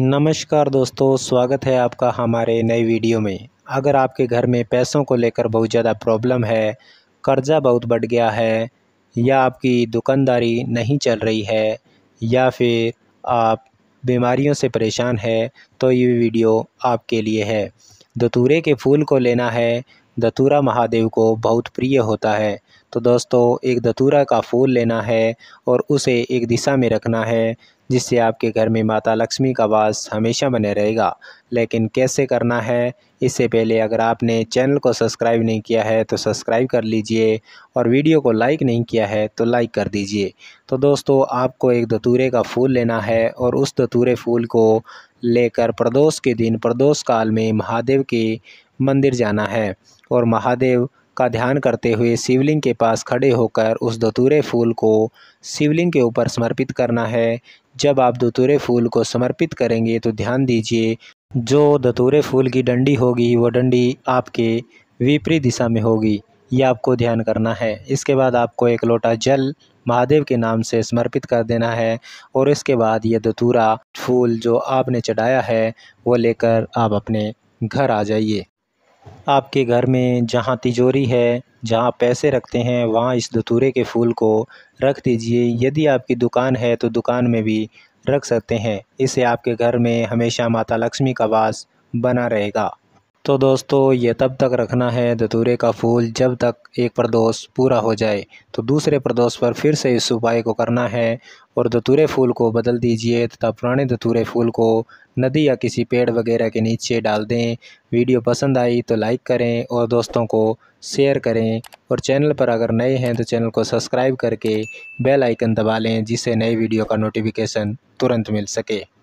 नमस्कार दोस्तों स्वागत है आपका हमारे नए वीडियो में अगर आपके घर में पैसों को लेकर बहुत ज़्यादा प्रॉब्लम है कर्ज़ा बहुत बढ़ गया है या आपकी दुकानदारी नहीं चल रही है या फिर आप बीमारियों से परेशान है तो ये वीडियो आपके लिए है दतूरे के फूल को लेना है दतूरा महादेव को बहुत प्रिय होता है तो दोस्तों एक दतूरा का फूल लेना है और उसे एक दिशा में रखना है जिससे आपके घर में माता लक्ष्मी का वास हमेशा बने रहेगा लेकिन कैसे करना है इससे पहले अगर आपने चैनल को सब्सक्राइब नहीं किया है तो सब्सक्राइब कर लीजिए और वीडियो को लाइक नहीं किया है तो लाइक कर दीजिए तो दोस्तों आपको एक दतूरे का फूल लेना है और उस दतूरे फूल को लेकर प्रदोष के दिन प्रदोष काल में महादेव के मंदिर जाना है और महादेव का ध्यान करते हुए शिवलिंग के पास खड़े होकर उस दतूरे फूल को शिवलिंग के ऊपर समर्पित करना है जब आप दतूरे फूल को समर्पित करेंगे तो ध्यान दीजिए जो दतूरे फूल की डंडी होगी वो डंडी आपके विपरीत दिशा में होगी ये आपको ध्यान करना है इसके बाद आपको एक लोटा जल महादेव के नाम से समर्पित कर देना है और इसके बाद ये दतूरा फूल जो आपने चढ़ाया है वो लेकर आप अपने घर आ जाइए आपके घर में जहाँ तिजोरी है जहाँ पैसे रखते हैं वहाँ इस धतूरे के फूल को रख दीजिए यदि आपकी दुकान है तो दुकान में भी रख सकते हैं इसे आपके घर में हमेशा माता लक्ष्मी का वास बना रहेगा तो दोस्तों ये तब तक रखना है धतूरे का फूल जब तक एक प्रदोष पूरा हो जाए तो दूसरे प्रदोष पर फिर से इस उपाय को करना है और धतूरे फूल को बदल दीजिए तथा पुराने धतूरे फूल को नदी या किसी पेड़ वगैरह के नीचे डाल दें वीडियो पसंद आई तो लाइक करें और दोस्तों को शेयर करें और चैनल पर अगर नए हैं तो चैनल को सब्सक्राइब करके बेल आइकन दबा लें जिससे नई वीडियो का नोटिफिकेशन तुरंत मिल सके